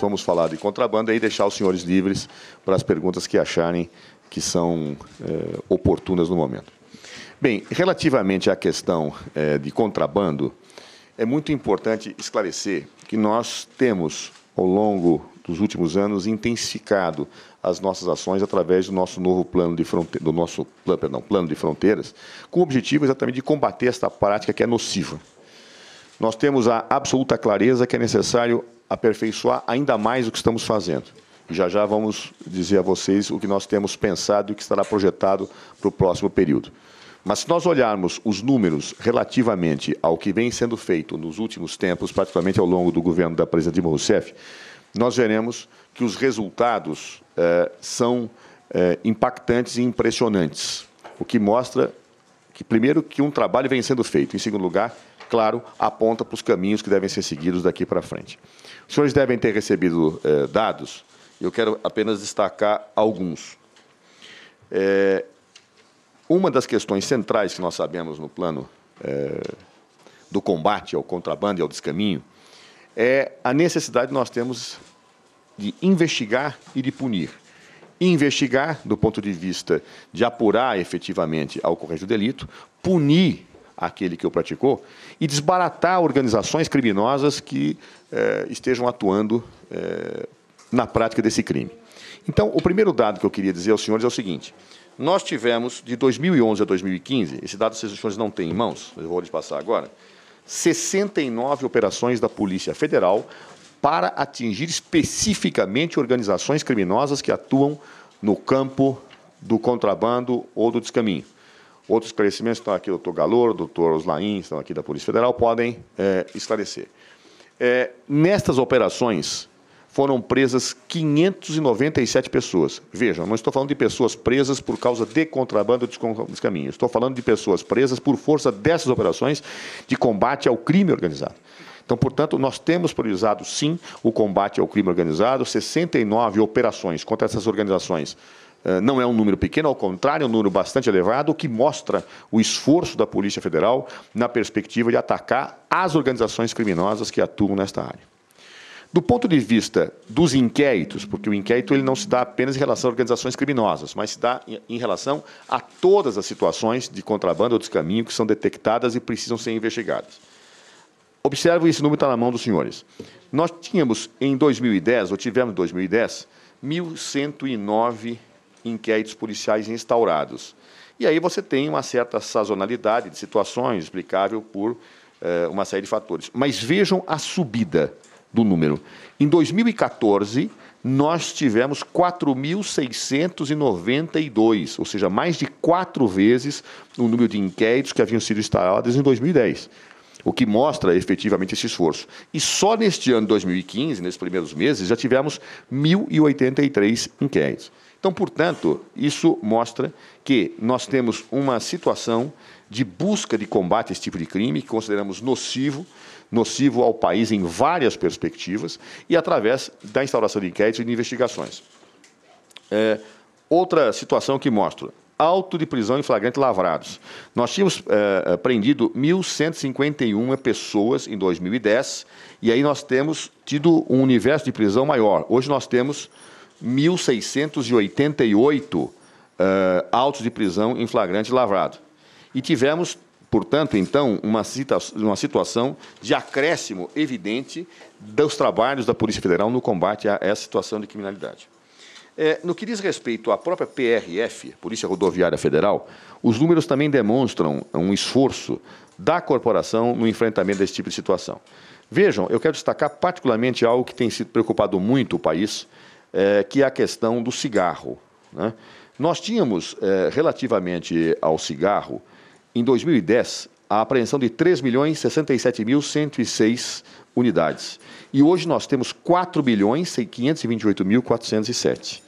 vamos falar de contrabando e deixar os senhores livres para as perguntas que acharem que são é, oportunas no momento. Bem, relativamente à questão é, de contrabando, é muito importante esclarecer que nós temos, ao longo dos últimos anos, intensificado as nossas ações através do nosso novo plano de fronteiras, do nosso plano, perdão, plano de fronteiras, com o objetivo exatamente de combater esta prática que é nociva. Nós temos a absoluta clareza que é necessário aperfeiçoar ainda mais o que estamos fazendo. Já já vamos dizer a vocês o que nós temos pensado e o que estará projetado para o próximo período. Mas se nós olharmos os números relativamente ao que vem sendo feito nos últimos tempos, praticamente ao longo do governo da presidente Dilma Rousseff, nós veremos que os resultados eh, são eh, impactantes e impressionantes, o que mostra que, primeiro, que um trabalho vem sendo feito, em segundo lugar, claro, aponta para os caminhos que devem ser seguidos daqui para frente. Os senhores devem ter recebido eh, dados, eu quero apenas destacar alguns. É, uma das questões centrais que nós sabemos no plano é, do combate ao contrabando e ao descaminho é a necessidade que nós temos de investigar e de punir. Investigar do ponto de vista de apurar efetivamente a ocorrência do delito, punir aquele que o praticou e desbaratar organizações criminosas que eh, estejam atuando eh, na prática desse crime. Então, o primeiro dado que eu queria dizer aos senhores é o seguinte: nós tivemos, de 2011 a 2015, esse dado vocês os senhores não têm em mãos, eu vou lhes passar agora, 69 operações da Polícia Federal para atingir especificamente organizações criminosas que atuam no campo do contrabando ou do descaminho. Outros esclarecimentos estão tá aqui, doutor Galor, doutor Oslaim, estão aqui da Polícia Federal, podem é, esclarecer. É, nestas operações foram presas 597 pessoas. Vejam, não estou falando de pessoas presas por causa de contrabando ou descaminho. Estou falando de pessoas presas por força dessas operações de combate ao crime organizado. Então, portanto, nós temos priorizado, sim, o combate ao crime organizado, 69 operações contra essas organizações eh, não é um número pequeno, ao contrário, é um número bastante elevado, o que mostra o esforço da Polícia Federal na perspectiva de atacar as organizações criminosas que atuam nesta área. Do ponto de vista dos inquéritos, porque o inquérito ele não se dá apenas em relação a organizações criminosas, mas se dá em relação a todas as situações de contrabando ou descaminho que são detectadas e precisam ser investigadas. Observe, esse número está na mão dos senhores. Nós tínhamos em 2010, ou tivemos em 2010, 1.109 inquéritos policiais instaurados. E aí você tem uma certa sazonalidade de situações explicável por eh, uma série de fatores. Mas vejam a subida do número. Em 2014, nós tivemos 4.692, ou seja, mais de quatro vezes o número de inquéritos que haviam sido instaurados em 2010 o que mostra efetivamente esse esforço. E só neste ano 2015, nesses primeiros meses, já tivemos 1.083 inquéritos. Então, portanto, isso mostra que nós temos uma situação de busca de combate a esse tipo de crime que consideramos nocivo, nocivo ao país em várias perspectivas e através da instauração de inquéritos e de investigações. É, outra situação que mostra alto de prisão em flagrante lavrados. Nós tínhamos eh, prendido 1.151 pessoas em 2010 e aí nós temos tido um universo de prisão maior. Hoje nós temos 1.688 uh, eh, autos de prisão em flagrante lavrado. E tivemos, portanto, então, uma, cita, uma situação de acréscimo evidente dos trabalhos da Polícia Federal no combate a essa situação de criminalidade. É, no que diz respeito à própria PRF, Polícia Rodoviária Federal, os números também demonstram um esforço da corporação no enfrentamento desse tipo de situação. Vejam, eu quero destacar particularmente algo que tem sido preocupado muito o país, é, que é a questão do cigarro. Né? Nós tínhamos, é, relativamente ao cigarro, em 2010, a apreensão de 3.067.106 milhões unidades. E hoje nós temos 4.528.407. milhões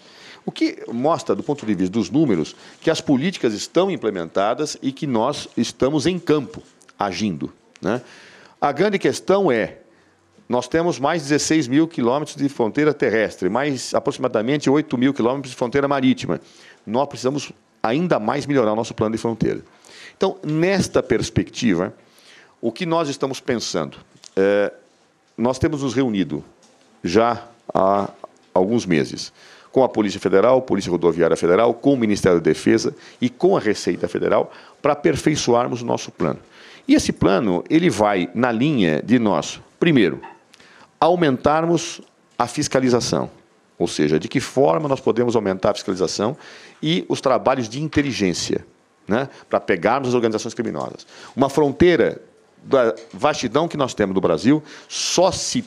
O que mostra, do ponto de vista dos números, que as políticas estão implementadas e que nós estamos em campo, agindo. Né? A grande questão é nós temos mais 16 mil quilômetros de fronteira terrestre, mais aproximadamente 8 mil quilômetros de fronteira marítima. Nós precisamos ainda mais melhorar o nosso plano de fronteira. Então, nesta perspectiva, o que nós estamos pensando? É, nós temos nos reunido já há alguns meses com a Polícia Federal, Polícia Rodoviária Federal, com o Ministério da Defesa e com a Receita Federal para aperfeiçoarmos o nosso plano. E esse plano ele vai na linha de nós, primeiro, aumentarmos a fiscalização. Ou seja, de que forma nós podemos aumentar a fiscalização e os trabalhos de inteligência, né, para pegarmos as organizações criminosas. Uma fronteira da vastidão que nós temos no Brasil só se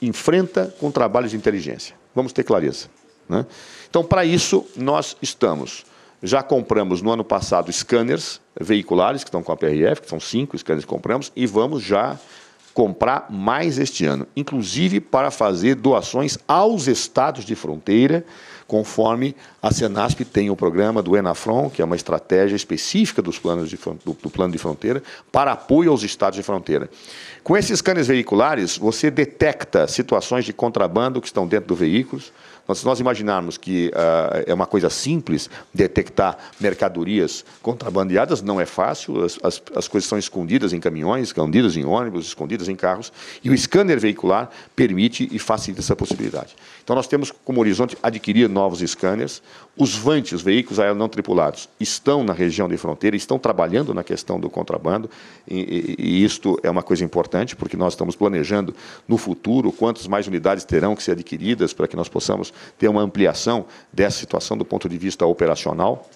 enfrenta com trabalhos de inteligência. Vamos ter clareza. Né? Então, para isso, nós estamos. Já compramos no ano passado scanners veiculares, que estão com a PRF, que são cinco scanners que compramos, e vamos já comprar mais este ano, inclusive para fazer doações aos estados de fronteira, conforme a Senasp tem o programa do Enafron, que é uma estratégia específica dos planos de, do, do plano de fronteira, para apoio aos estados de fronteira. Com esses scanners veiculares, você detecta situações de contrabando que estão dentro do veículo. Então, se nós imaginarmos que uh, é uma coisa simples detectar mercadorias contrabandeadas, não é fácil. As, as, as, coisas são escondidas em caminhões, escondidas em ônibus, escondidas em carros. E o scanner veicular permite e facilita essa possibilidade. Então, nós temos como horizonte adquirir novos scanners. Os vantes, os veículos aéreos não tripulados, estão na região de fronteira, estão trabalhando na questão do contrabando, e, e, e isto é uma coisa importante, porque nós estamos planejando no futuro quantas mais unidades terão que ser adquiridas para que nós possamos ter uma ampliação dessa situação do ponto de vista operacional.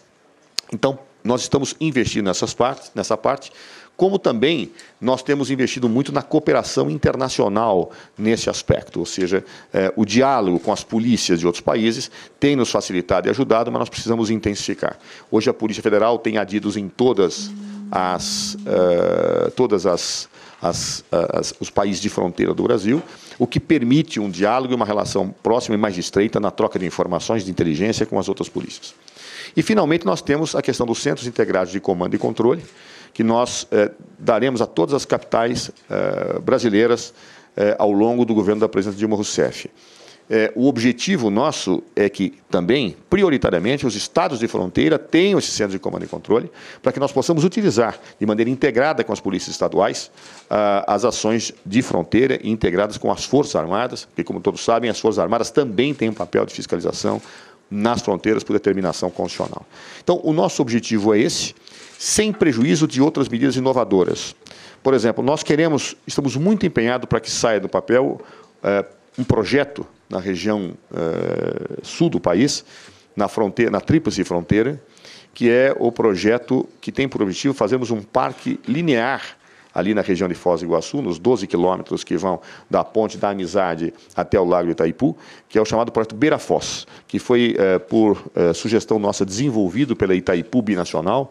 Então, nós estamos investindo nessas partes, nessa parte, como também nós temos investido muito na cooperação internacional nesse aspecto, ou seja, é, o diálogo com as polícias de outros países tem nos facilitado e ajudado, mas nós precisamos intensificar. Hoje a Polícia Federal tem adidos em todas as, eh, todas as, as, é, as, os países de fronteira do Brasil, o que permite um diálogo e uma relação próxima e mais estreita na troca de informações de inteligência com as outras polícias. E, finalmente, nós temos a questão dos centros integrados de comando e controle, que nós eh, daremos a todas as capitais eh, brasileiras eh, ao longo do governo da presidente Dilma Rousseff. o objetivo nosso é que também, prioritariamente, os estados de fronteira tenham esse centro de comando e controle para que nós possamos utilizar de maneira integrada com as polícias estaduais ah, as ações de fronteira integradas com as Forças Armadas, porque, como todos sabem, as Forças Armadas também têm um papel de fiscalização nas fronteiras por determinação constitucional. Então, o nosso objetivo é esse sem prejuízo de outras medidas inovadoras. Por exemplo, nós queremos, estamos muito empenhados para que saia do papel é, um projeto na região é, sul do país, na fronteira, na tríplice fronteira, que é o projeto que tem por objetivo fazermos um parque linear ali na região de Foz do Iguaçu, nos 12 quilômetros que vão da Ponte da Amizade até o Lago Itaipu, que é o chamado projeto Beira Foz, que foi, eh, por sugestão nossa, desenvolvido pela Itaipu Binacional,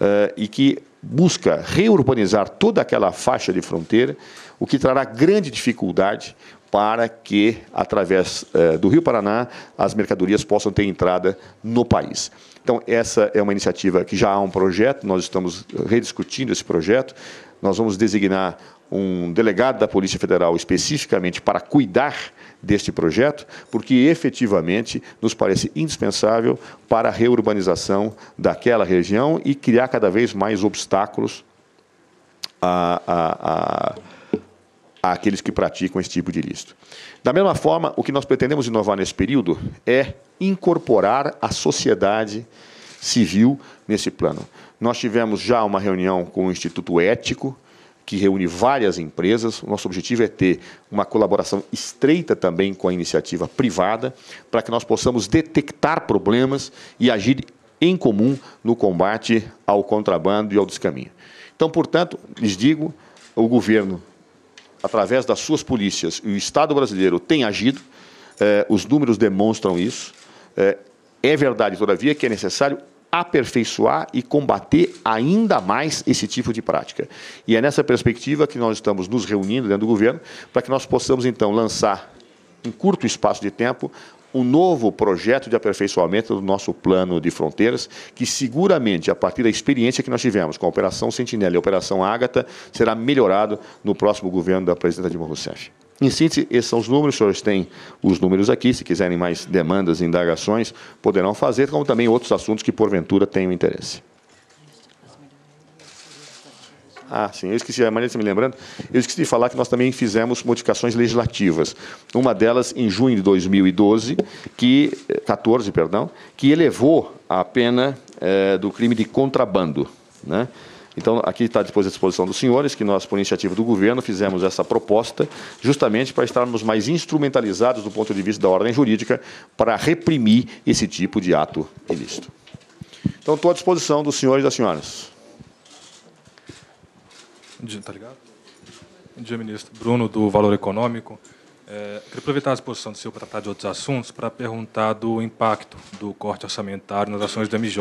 eh, e que busca reurbanizar toda aquela faixa de fronteira, o que trará grande dificuldade para que, através eh, do Rio Paraná, as mercadorias possam ter entrada no país. Então, essa é uma iniciativa que já há um projeto, nós estamos rediscutindo esse projeto. Nós vamos designar um delegado da Polícia Federal especificamente para cuidar deste projeto, porque efetivamente nos parece indispensável para a reurbanização daquela região e criar cada vez mais obstáculos a, a, a, àqueles que praticam esse tipo de ilícito. Da mesma forma, o que nós pretendemos inovar nesse período é incorporar a sociedade civil nesse plano. Nós tivemos já uma reunião com o Instituto Ético, que reúne várias empresas. O nosso objetivo é ter uma colaboração estreita também com a iniciativa privada, para que nós possamos detectar problemas e agir em comum no combate ao contrabando e ao descaminho. Então, portanto, lhes digo, o governo, através das suas polícias e o Estado brasileiro tem agido, eh, os números demonstram isso. Eh, é verdade, todavia, que é necessário aperfeiçoar e combater ainda mais esse tipo de prática. E é nessa perspectiva que nós estamos nos reunindo dentro do governo para que nós possamos, então, lançar, em curto espaço de tempo, um novo projeto de aperfeiçoamento do nosso plano de fronteiras, que seguramente, a partir da experiência que nós tivemos com a Operação Sentinela e a Operação Ágata, será melhorado no próximo governo da presidenta Dilma Rousseff. Em síntese, esses são os números, os senhores têm os números aqui, se quiserem mais demandas, indagações, poderão fazer, como também outros assuntos que, porventura, tenham interesse. Ah, sim, eu esqueci, a Maria está me lembrando, eu esqueci de falar que nós também fizemos modificações legislativas. Uma delas, em junho de 2012, que, 14, eh, perdão, que elevou a pena eh, do crime de contrabando, né? Então, aqui está depois à disposição dos senhores que nós, por iniciativa do governo, fizemos essa proposta justamente para estarmos mais instrumentalizados do ponto de vista da ordem jurídica para reprimir esse tipo de ato ilícito. Então, estou à disposição dos senhores e das senhoras. Está ligado? Bom dia, ministro. Bruno, do Valor Econômico. É, queria aproveitar a disposição do senhor para tratar de outros assuntos para perguntar do impacto do corte orçamentário nas ações da MJ.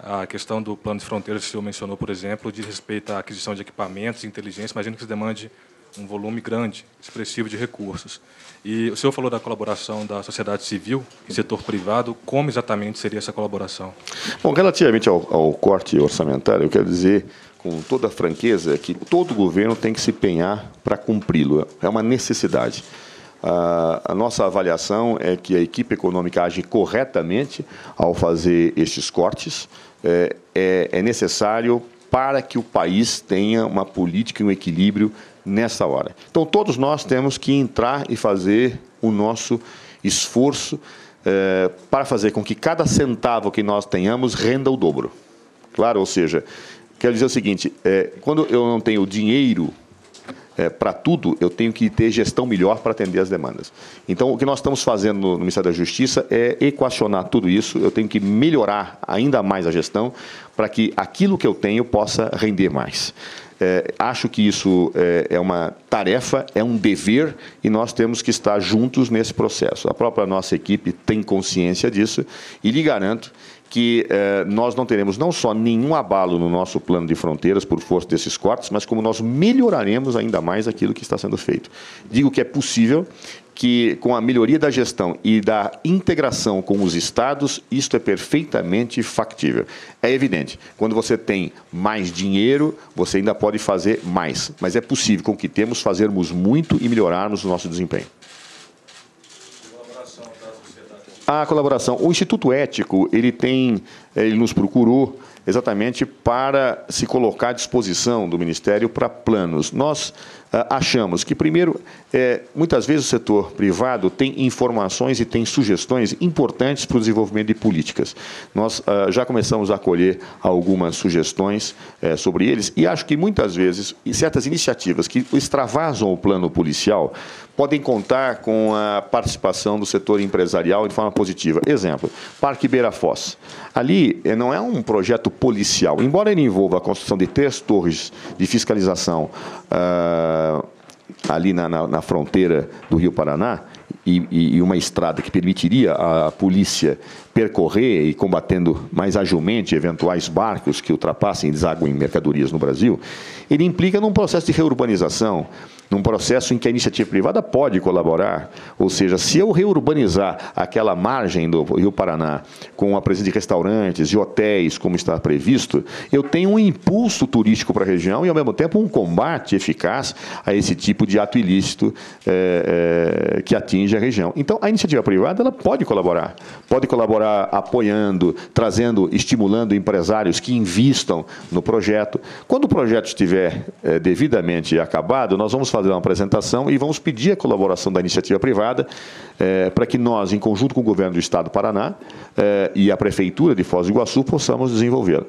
A questão do plano de fronteiras que o senhor mencionou, por exemplo, diz respeito à aquisição de equipamentos, inteligência, imagino que isso demande um volume grande, expressivo de recursos. E o senhor falou da colaboração da sociedade civil e setor privado, como exatamente seria essa colaboração? Bom, relativamente ao, ao corte orçamentário, eu quero dizer com toda franqueza que todo governo tem que se penhar para cumpri-lo, é uma necessidade. A, nossa avaliação é que a equipe econômica age corretamente ao fazer estes cortes. É, é, é necessário para que o país tenha uma política e um equilíbrio nessa hora. Então, todos nós temos que entrar e fazer o nosso esforço é, para fazer com que cada centavo que nós tenhamos renda o dobro. Claro, ou seja, quero dizer o seguinte: é, quando eu não tenho dinheiro é, para tudo, eu tenho que ter gestão melhor para atender as demandas. Então, o que nós estamos fazendo no Ministério da Justiça é equacionar tudo isso, eu tenho que melhorar ainda mais a gestão para que aquilo que eu tenho possa render mais. É, acho que isso é, é, uma tarefa, é um dever e nós temos que estar juntos nesse processo. A própria nossa equipe tem consciência disso e lhe garanto que eh, nós não teremos não só nenhum abalo no nosso plano de fronteiras por força desses cortes, mas como nós melhoraremos ainda mais aquilo que está sendo feito. Digo que é possível que com a melhoria da gestão e da integração com os estados, isto é perfeitamente factível. É evidente, quando você tem mais dinheiro, você ainda pode fazer mais, mas é possível com o que temos fazermos muito e melhorarmos o nosso desempenho a colaboração. O Instituto Ético, ele tem, ele nos procurou exatamente para se colocar à disposição do Ministério para planos. Nós ah, achamos que, primeiro, é, muitas vezes o setor privado tem informações e tem sugestões importantes para o desenvolvimento de políticas. Nós ah, já começamos a acolher algumas sugestões eh, sobre eles e acho que muitas vezes certas iniciativas que extravasam o plano policial podem contar com a participação do setor empresarial de forma positiva. Exemplo, Parque Beira Foz. Ali eh, não é um projeto policial, embora ele envolva a construção de três torres de fiscalização uh, ali na, na, na, fronteira do Rio Paraná e, e, uma estrada que permitiria à polícia percorrer e combatendo mais agilmente eventuais barcos que ultrapassem e desaguem mercadorias no Brasil, ele implica num processo de reurbanização, num processo em que a iniciativa privada pode colaborar, ou seja, se eu reurbanizar aquela margem do Rio Paraná com a presença de restaurantes e hotéis, como está previsto, eu tenho um impulso turístico para a região e, ao mesmo tempo, um combate eficaz a esse tipo de ato ilícito é, é, que atinge a região. Então, a iniciativa privada ela pode colaborar, pode colaborar apoiando, trazendo, estimulando empresários que investam no projeto. Quando o projeto estiver é, devidamente acabado, nós vamos fazer fazer uma apresentação e vamos pedir a colaboração da iniciativa privada eh, para que nós, em conjunto com o governo do Estado do Paraná eh, e a Prefeitura de Foz do Iguaçu, possamos desenvolver.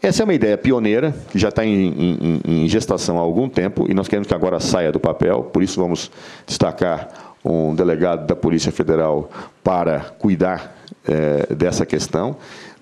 Essa é uma ideia pioneira, que já está em, em, em gestação há algum tempo e nós queremos que agora saia do papel, por isso vamos destacar um delegado da Polícia Federal para cuidar eh, dessa questão.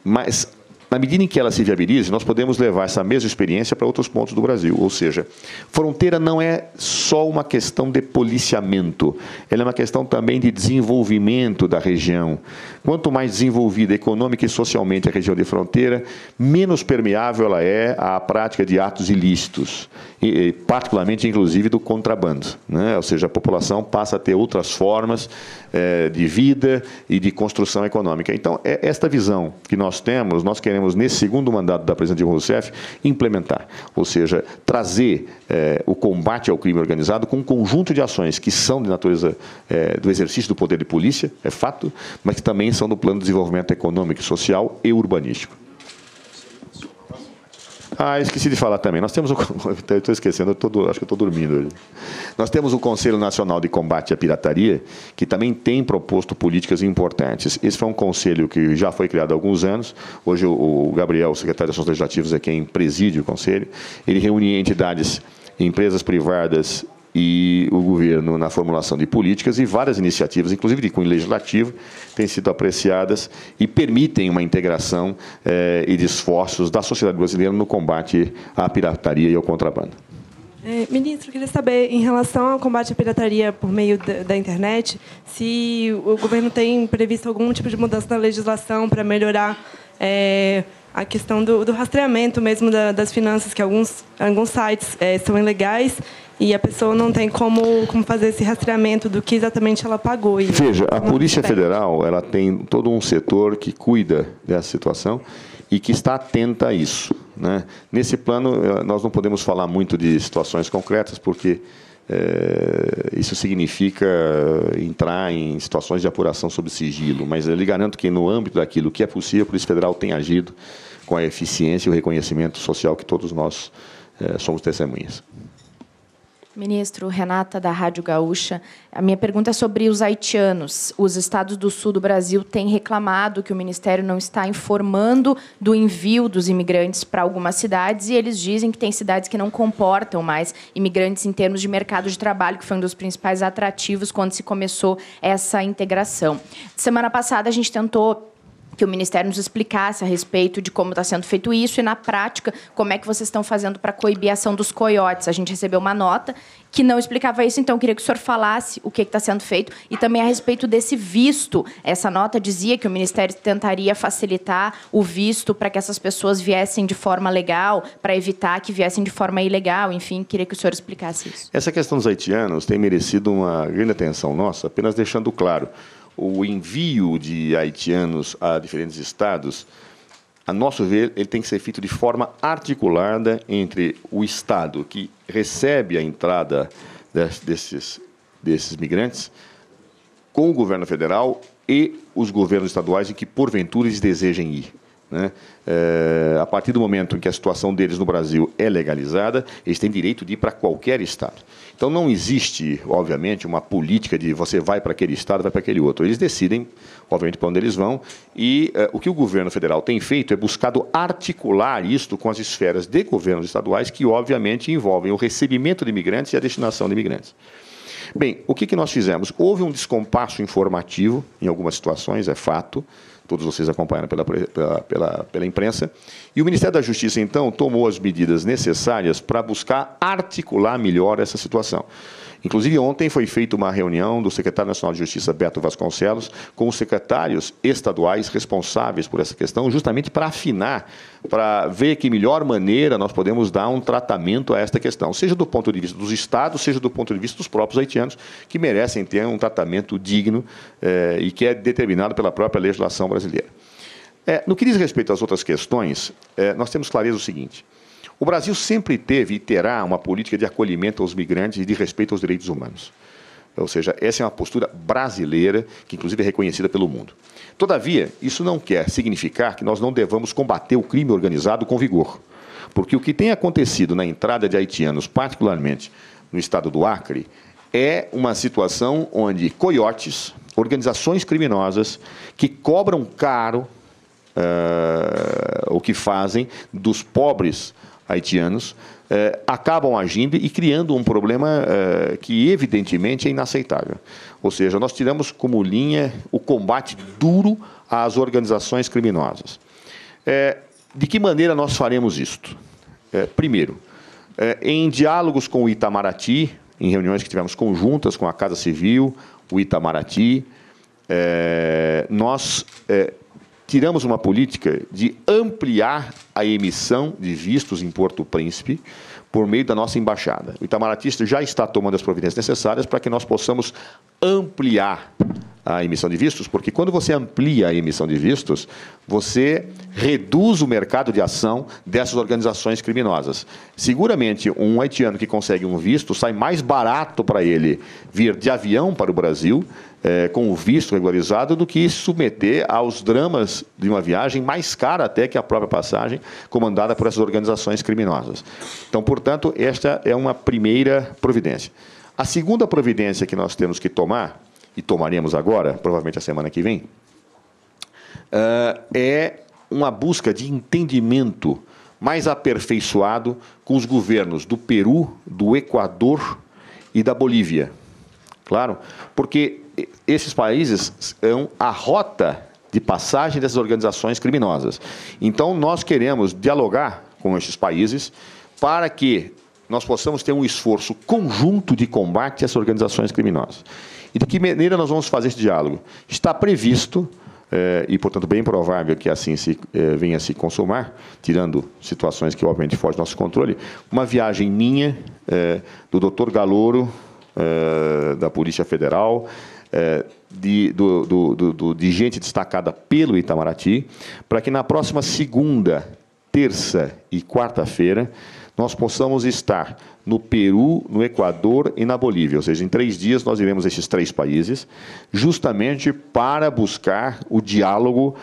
Mas na medida em que ela se viabilize, nós podemos levar essa mesma experiência para outros pontos do Brasil. Ou seja, fronteira não é só uma questão de policiamento, ela é uma questão também de desenvolvimento da região. Quanto mais desenvolvida econômica e socialmente a região de fronteira, menos permeável ela é à prática de atos ilícitos, e, particularmente, inclusive, do contrabando. Né? Ou seja, a população passa a ter outras formas eh, de vida e de construção econômica. Então, é esta visão que nós temos, nós queremos queremos, nesse segundo mandato da presidente Rousseff, implementar. Ou seja, trazer eh, o combate ao crime organizado com um conjunto de ações que são de natureza eh, do exercício do poder de polícia, é fato, mas que também são do plano de desenvolvimento econômico, social e urbanístico. Ah, esqueci de falar também. Nós temos o. Estou esquecendo, eu tô, acho que estou dormindo Nós temos o Conselho Nacional de Combate à Pirataria, que também tem proposto políticas importantes. Esse foi um conselho que já foi criado há alguns anos. Hoje, o Gabriel, o secretário de Assuntos Legislativos, é quem preside o conselho. Ele reúne entidades, empresas privadas e o governo na formulação de políticas e várias iniciativas, inclusive de cunho legislativo, têm sido apreciadas e permitem uma integração eh, e de esforços da sociedade brasileira no combate à pirataria e ao contrabando. É, ministro, queria saber, em relação ao combate à pirataria por meio da, da, internet, se o governo tem previsto algum tipo de mudança na legislação para melhorar é, a questão do, do rastreamento mesmo da, das finanças, que alguns, alguns sites é, são ilegais e a pessoa não tem como, como fazer esse rastreamento do que exatamente ela pagou. Veja, a Polícia Federal ela tem todo um setor que cuida dessa situação e que está atenta a isso. Né? Nesse plano, eh, nós não podemos falar muito de situações concretas, porque é, isso significa entrar em situações de apuração sob sigilo, mas eu lhe garanto que, no âmbito daquilo que é possível, a Polícia Federal tem agido com a eficiência e o reconhecimento social que todos nós é, somos testemunhas. Ministro, Renata, da Rádio Gaúcha. A minha pergunta é sobre os haitianos. Os estados do sul do Brasil têm reclamado que o Ministério não está informando do envio dos imigrantes para algumas cidades e eles dizem que tem cidades que não comportam mais imigrantes em termos de mercado de trabalho, que foi um dos principais atrativos quando se começou essa integração. Semana passada, a gente tentou que o Ministério nos explicasse a respeito de como está sendo feito isso e, na prática, como é que vocês estão fazendo para coibir a ação dos coiotes. A gente recebeu uma nota que não explicava isso, então queria que o senhor falasse o que está sendo feito e também a respeito desse visto. Essa nota dizia que o Ministério tentaria facilitar o visto para que essas pessoas viessem de forma legal, para evitar que viessem de forma ilegal. Enfim, queria que o senhor explicasse isso. Essa questão dos haitianos tem merecido uma grande atenção nossa, apenas deixando claro o envio de haitianos a diferentes estados, a nosso ver, ele tem que ser feito de forma articulada entre o Estado que recebe a entrada desses, desses migrantes com o governo federal e os governos estaduais em que, porventura, eles desejem ir. Né? É, a partir do momento em que a situação deles no Brasil é legalizada, eles têm direito de ir para qualquer estado. Então não existe, obviamente, uma política de você vai para aquele estado, vai para aquele outro. Eles decidem, obviamente, para onde eles vão. E eh, o que o governo federal tem feito é buscado articular isto com as esferas de governos estaduais, que obviamente envolvem o recebimento de imigrantes e a destinação de imigrantes. Bem, o que, que nós fizemos? Houve um descompasso informativo em algumas situações, é fato todos vocês acompanharam pela, pela, pela, pela imprensa. E o Ministério da Justiça, então, tomou as medidas necessárias para buscar articular melhor essa situação. Inclusive, ontem foi feita uma reunião do secretário nacional de Justiça, Beto Vasconcelos, com os secretários estaduais responsáveis por essa questão, justamente para afinar, para ver que melhor maneira nós podemos dar um tratamento a esta questão, seja do ponto de vista dos estados, seja do ponto de vista dos próprios haitianos, que merecem ter um tratamento digno eh, e que é determinado pela própria legislação brasileira. É, no que diz respeito às outras questões, é, nós temos clareza o seguinte. O Brasil sempre teve e terá uma política de acolhimento aos migrantes e de respeito aos direitos humanos. Ou seja, essa é uma postura brasileira, que inclusive é reconhecida pelo mundo. Todavia, isso não quer significar que nós não devamos combater o crime organizado com vigor. Porque o que tem acontecido na entrada de haitianos, particularmente no estado do Acre, é uma situação onde coiotes, organizações criminosas, que cobram caro uh, o que fazem dos pobres haitianos eh, acabam agindo e criando um problema eh, que evidentemente é inaceitável. Ou seja, nós tiramos como linha o combate duro às organizações criminosas. Eh, de que maneira nós faremos isto? primeiro, em diálogos com o Itamaraty, em reuniões que tivemos conjuntas com a Casa Civil, o Itamaraty, nós tiramos uma política de ampliar a emissão de vistos em Porto Príncipe por meio da nossa embaixada. O itamaratista já está tomando as providências necessárias para que nós possamos ampliar a emissão de vistos, porque quando você amplia a emissão de vistos, você reduz o mercado de ação dessas organizações criminosas. Seguramente, um haitiano que consegue um visto sai mais barato para ele vir de avião para o Brasil é, com o visto regularizado do que se submeter aos dramas de uma viagem mais cara até que a própria passagem, comandada por essas organizações criminosas. Então, portanto, esta é uma primeira providência. A segunda providência que nós temos que tomar, e tomaremos agora, provavelmente a semana que vem, é, é uma busca de entendimento mais aperfeiçoado com os governos do Peru, do Equador e da Bolívia. Claro, porque esses países são a rota de passagem dessas organizações criminosas. Então, nós queremos dialogar com esses países para que nós possamos ter um esforço conjunto de combate às organizações criminosas. E de que maneira nós vamos fazer esse diálogo? Está previsto, eh, e portanto bem provável que assim se, eh, venha a se consumar, tirando situações que obviamente fogem do nosso controle, uma viagem minha, eh, do doutor Galouro, eh, da Polícia Federal, é, de, do, do, do, de gente destacada pelo Itamaraty, para que na próxima segunda, terça e quarta-feira nós possamos estar no Peru, no Equador e na Bolívia. Ou seja, em três dias nós iremos esses três países, justamente para buscar o diálogo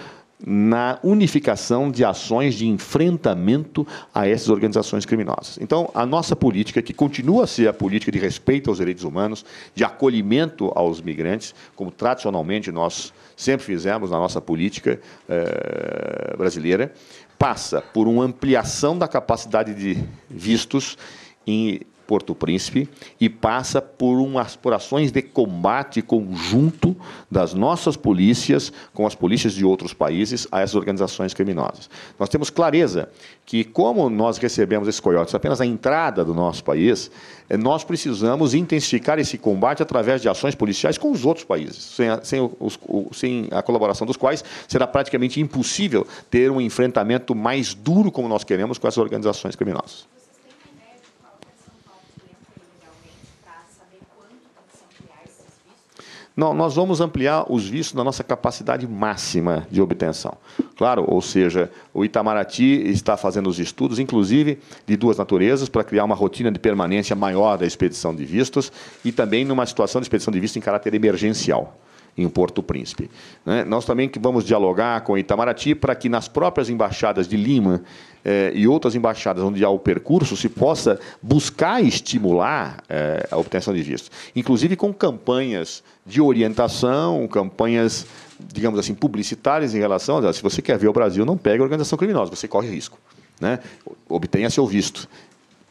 na unificação de ações de enfrentamento a essas organizações criminosas. Então, a nossa política, que continua a ser a política de respeito aos direitos humanos, de acolhimento aos migrantes, como tradicionalmente nós sempre fizemos na nossa política eh, brasileira, passa por uma ampliação da capacidade de vistos em Porto Príncipe e passa por, umas, por ações de combate conjunto das nossas polícias com as polícias de outros países a essas organizações criminosas. Nós temos clareza que, como nós recebemos esses coiotes apenas a entrada do nosso país, eh, nós precisamos intensificar esse combate através de ações policiais com os outros países, sem a, sem os, sem a colaboração dos quais será praticamente impossível ter um enfrentamento mais duro, como nós queremos, com essas organizações criminosas. Não, nós vamos ampliar os vistos na nossa capacidade máxima de obtenção. Claro, ou seja, o Itamaraty está fazendo os estudos, inclusive de duas naturezas, para criar uma rotina de permanência maior da expedição de vistos e também numa situação de expedição de visto em caráter emergencial em Porto Príncipe. Né? Nós também que vamos dialogar com Itamaraty para que nas próprias embaixadas de Lima eh, e outras embaixadas onde há o percurso se possa buscar estimular eh, a obtenção de visto, inclusive com campanhas de orientação, campanhas, digamos assim, publicitárias em relação a se você quer ver o Brasil, não pegue organização criminosa, você corre risco. Né? Obtenha seu visto.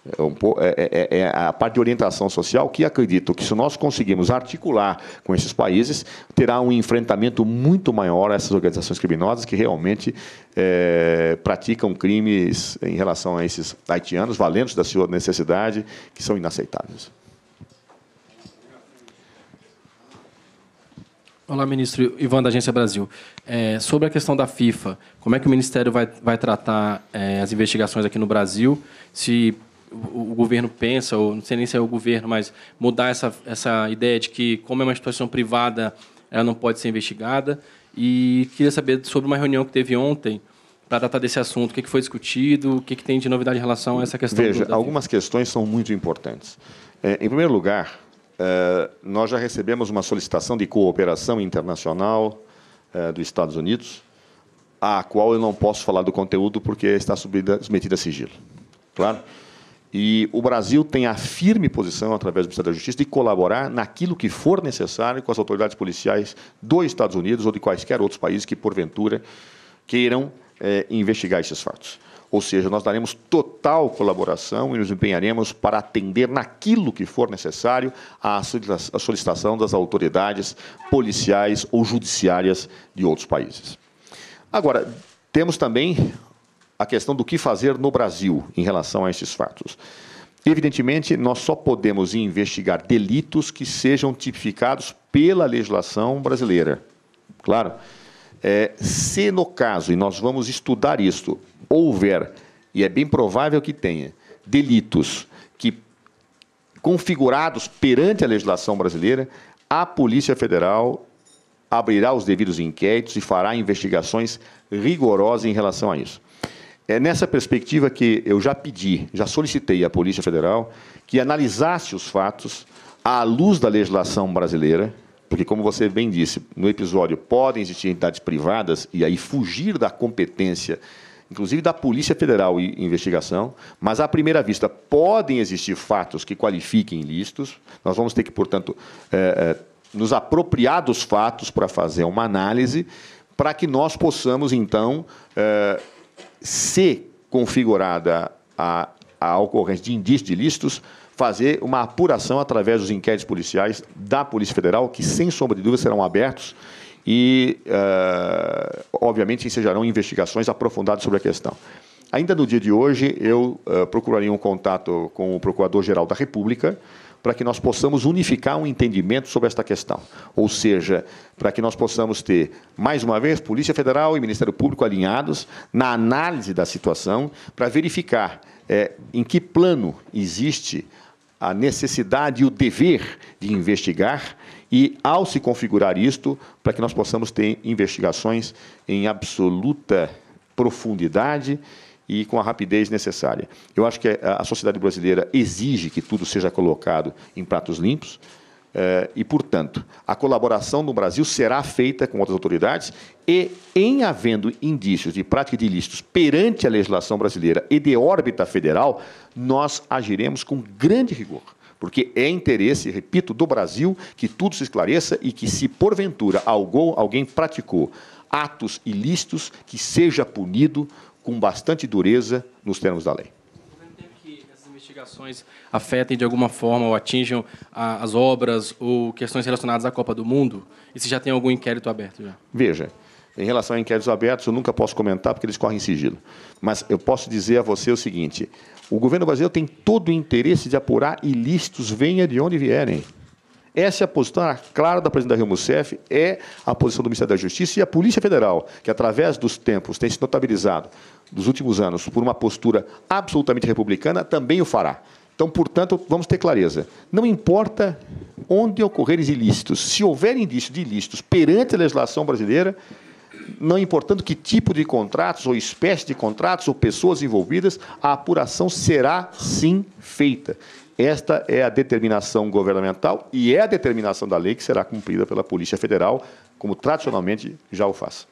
É é, é, é, é, a parte de orientação social que acredito que se nós conseguirmos articular com esses países, terá um enfrentamento muito maior a essas organizações criminosas que realmente é, praticam crimes em relação a esses haitianos, valentes da sua necessidade, que são inaceitáveis. Olá, ministro Ivan, da Agência Brasil. É, sobre a questão da FIFA, como é que o Ministério vai, vai tratar é, as investigações aqui no Brasil? Se o, governo pensa, ou não sei nem se é o governo, mas mudar essa, essa ideia de que, como é uma situação privada, ela não pode ser investigada. E queria saber sobre uma reunião que teve ontem para tratar desse assunto. O que, é foi discutido? O é que, tem de novidade em relação a essa questão? Veja, algumas questões são muito importantes. É, em primeiro lugar, nós já recebemos uma solicitação de cooperação internacional dos Estados Unidos, a qual eu não posso falar do conteúdo porque está submetida a sigilo. Claro? E o Brasil tem a firme posição, através do Ministério da Justiça, de colaborar naquilo que for necessário com as autoridades policiais dos Estados Unidos ou de quaisquer outros países que, porventura, queiram é, investigar esses fatos. Ou seja, nós daremos total colaboração e nos empenharemos para atender naquilo que for necessário à solicitação das autoridades policiais ou judiciárias de outros países. Agora, temos também a questão do que fazer no Brasil em relação a esses fatos. Evidentemente, nós só podemos investigar delitos que sejam tipificados pela legislação brasileira. Claro. É, se no caso, e nós vamos estudar isto, houver, e é bem provável que tenha, delitos que configurados perante a legislação brasileira, a Polícia Federal abrirá os devidos inquéritos e fará investigações rigorosas em relação a isso. É nessa perspectiva que eu já pedi, já solicitei à Polícia Federal que analisasse os fatos à luz da legislação brasileira, porque, como você bem disse no episódio, podem existir entidades privadas e aí fugir da competência, inclusive da Polícia Federal e investigação, mas, à primeira vista, podem existir fatos que qualifiquem ilícitos. Nós vamos ter que, portanto, é, é, nos apropriar dos fatos para fazer uma análise, para que nós possamos, então. É, se configurada a, a ocorrência de indícios de ilícitos, fazer uma apuração através dos inquéritos policiais da Polícia Federal, que, sem sombra de dúvida, serão abertos e, uh, obviamente, ensejarão investigações aprofundadas sobre a questão. Ainda no dia de hoje, eu uh, eh, procurarei um contato com o Procurador-Geral da República, para que nós possamos unificar um entendimento sobre esta questão. Ou seja, para que nós possamos ter, mais uma vez, Polícia Federal e Ministério Público alinhados na análise da situação, para verificar é, em que plano existe a necessidade e o dever de investigar e, ao se configurar isto, para que nós possamos ter investigações em absoluta profundidade e com a rapidez necessária. Eu acho que eh, a sociedade brasileira exige que tudo seja colocado em pratos limpos. Eh, e, portanto, a colaboração no Brasil será feita com outras autoridades e, em havendo indícios de prática de ilícitos perante a legislação brasileira e de órbita federal, nós agiremos com grande rigor porque é interesse, repito, do Brasil que tudo se esclareça e que, se porventura algum, alguém praticou atos ilícitos, que seja punido com bastante dureza nos termos da lei investigações afetem de alguma forma ou atinjam ah, as obras ou questões relacionadas à Copa do Mundo? E se já tem algum inquérito aberto já? Veja, em relação a inquéritos abertos, eu nunca posso comentar porque eles correm em sigilo. Mas eu posso dizer a você o seguinte: o governo brasileiro tem todo o interesse de apurar ilícitos, venha de onde vierem. Essa é a posição clara da presidente da Rio Rousseff, é a posição do Ministério da Justiça e a Polícia Federal, que através dos tempos tem se notabilizado dos últimos anos por uma postura absolutamente republicana também o fará. Então, portanto, vamos ter clareza. Não importa onde ocorrerem ilícitos, se houver indício de ilícitos perante a legislação brasileira, não importando que tipo de contratos, ou espécie de contratos, ou pessoas envolvidas, a apuração será sim feita. Esta é a determinação governamental e é a determinação da lei que será cumprida pela Polícia Federal, como tradicionalmente já o faz.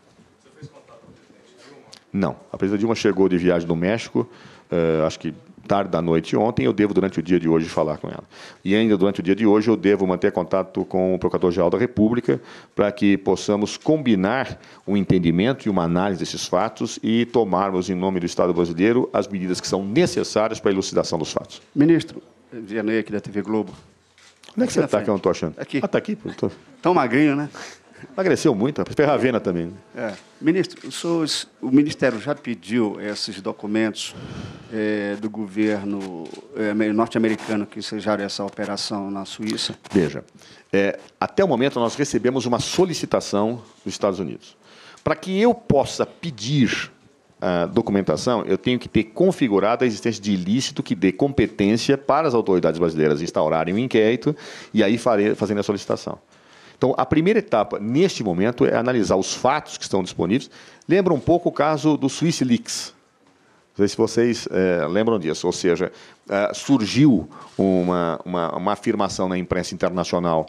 Não. A presidenta Dilma chegou de viagem do México, uh, acho que tarde da noite ontem, eu devo, durante o dia de hoje, falar com ela. E ainda durante o dia de hoje, eu devo manter contato com o Procurador-Geral da República para que possamos combinar um entendimento e uma análise desses fatos e tomarmos, em nome do Estado brasileiro, as medidas que são necessárias para a elucidação dos fatos. Ministro, Vianney, aqui da TV Globo. Onde é que aqui você está que eu não estou achando? Aqui. Ah, está aqui? Tô... Tão magrinho, né? Emagreceu muito, a vena também. Né? É. Ministro, o, senhor, o, Ministério já pediu esses documentos é, do governo é, norte-americano que ensejaram essa operação na Suíça? Veja, é, até o momento nós recebemos uma solicitação dos Estados Unidos. Para que eu possa pedir a ah, documentação, eu tenho que ter configurado a existência de ilícito que dê competência para as autoridades brasileiras instaurarem o um inquérito e aí farei, fazendo a solicitação. Então, a primeira etapa, neste momento, é analisar os fatos que estão disponíveis. Lembra um pouco o caso do Swiss Leaks. Não sei se vocês é, lembram disso. Ou seja, é, surgiu uma, uma, uma, afirmação na imprensa internacional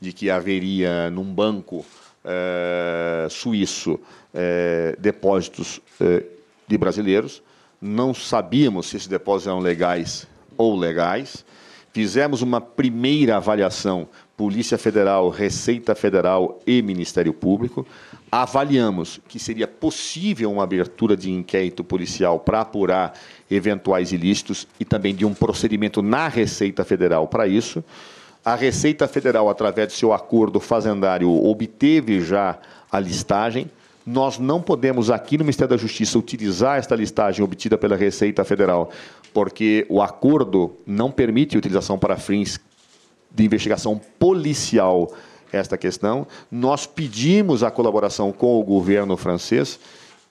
de que haveria num banco é, suíço depósitos de brasileiros. Não sabíamos se esses depósitos eram legais ou legais. Fizemos uma primeira avaliação Polícia Federal, Receita Federal e Ministério Público, avaliamos que seria possível uma abertura de inquérito policial para apurar eventuais ilícitos e também de um procedimento na Receita Federal para isso. A Receita Federal, através do seu acordo fazendário, obteve já a listagem. Nós não podemos, aqui no Ministério da Justiça, utilizar esta listagem obtida pela Receita Federal, porque o acordo não permite utilização para fins de investigação policial esta questão. Nós pedimos a colaboração com o governo francês.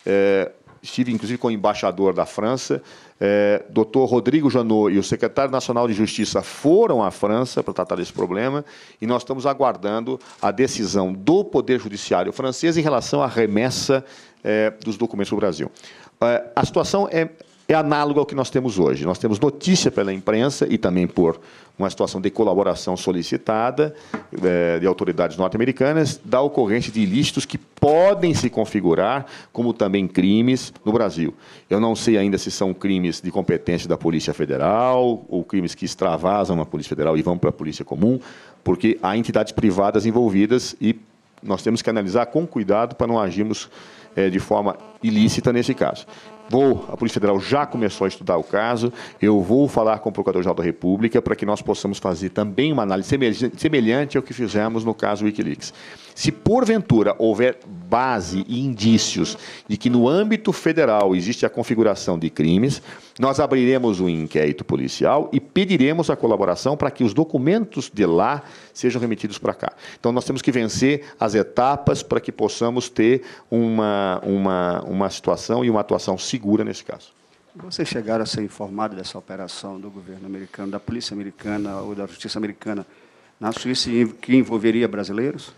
É, estive, inclusive, com o embaixador da França. É, doutor Rodrigo Janot e o secretário nacional de Justiça foram à França para tratar desse problema e nós estamos aguardando a decisão do Poder Judiciário francês em relação à remessa é, dos documentos para o Brasil. É, a situação é, é análoga ao que nós temos hoje. Nós temos notícia pela imprensa e também por uma situação de colaboração solicitada é, de autoridades norte-americanas da ocorrência de ilícitos que podem se configurar como também crimes no Brasil. Eu não sei ainda se são crimes de competência da Polícia Federal ou crimes que extravasam a Polícia Federal e vão para a Polícia Comum, porque há entidades privadas envolvidas e nós temos que analisar com cuidado para não agirmos é, de forma ilícita nesse caso. Vou, a Polícia Federal já começou a estudar o caso. Eu vou falar com o Procurador-Geral da República para que nós possamos fazer também uma análise semelhante ao que fizemos no caso Wikileaks. Se porventura houver base e indícios de que no âmbito federal existe a configuração de crimes, nós abriremos um inquérito policial e pediremos a colaboração para que os documentos de lá sejam remetidos para cá. Então nós temos que vencer as etapas para que possamos ter uma, uma, uma situação e uma atuação segura nesse caso. Vocês chegaram a ser informados dessa operação do governo americano, da polícia americana ou da justiça americana na Suíça que envolveria brasileiros?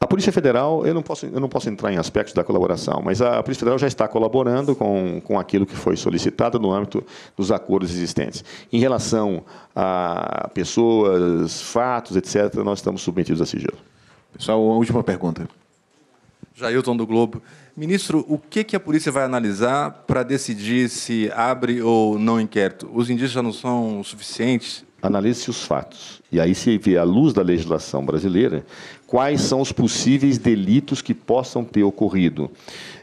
A Polícia Federal, eu não posso, eu não posso entrar em aspectos da colaboração, mas a Polícia Federal já está colaborando com, com aquilo que foi solicitado no âmbito dos acordos existentes. Em relação a pessoas, fatos, etc., nós estamos submetidos a sigilo. Pessoal, a última pergunta. Jailton do Globo. Ministro, o que a polícia vai analisar para decidir se abre ou não inquérito? Os indícios já não são suficientes? analise se os fatos. E aí se vê, à luz da legislação brasileira, quais são os possíveis delitos que possam ter ocorrido.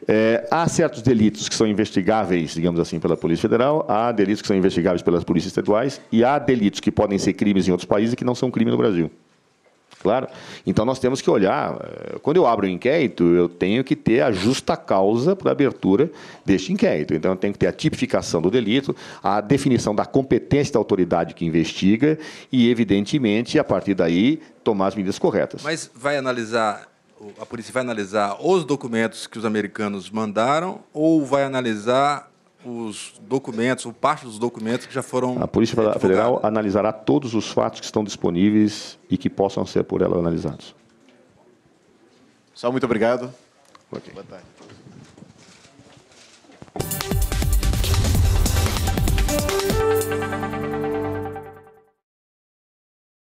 É, há certos delitos que são investigáveis, digamos assim, pela Polícia Federal, há delitos que são investigáveis pelas polícias estaduais e há delitos que podem ser crimes em outros países e que não são crime no Brasil. Claro. Então nós temos que olhar. Eh, quando eu abro o um inquérito, eu tenho que ter a justa causa para a abertura deste inquérito. Então eu tenho que ter a tipificação do delito, a definição da competência da autoridade que investiga e, evidentemente, a partir daí, tomar as medidas corretas. Mas vai analisar. A polícia vai analisar os documentos que os americanos mandaram ou vai analisar os documentos, ou parte dos documentos que já foram. A Polícia divulgados. Federal analisará todos os fatos que estão disponíveis e que possam ser por ela analisados. Só muito obrigado. Okay. Boa tarde.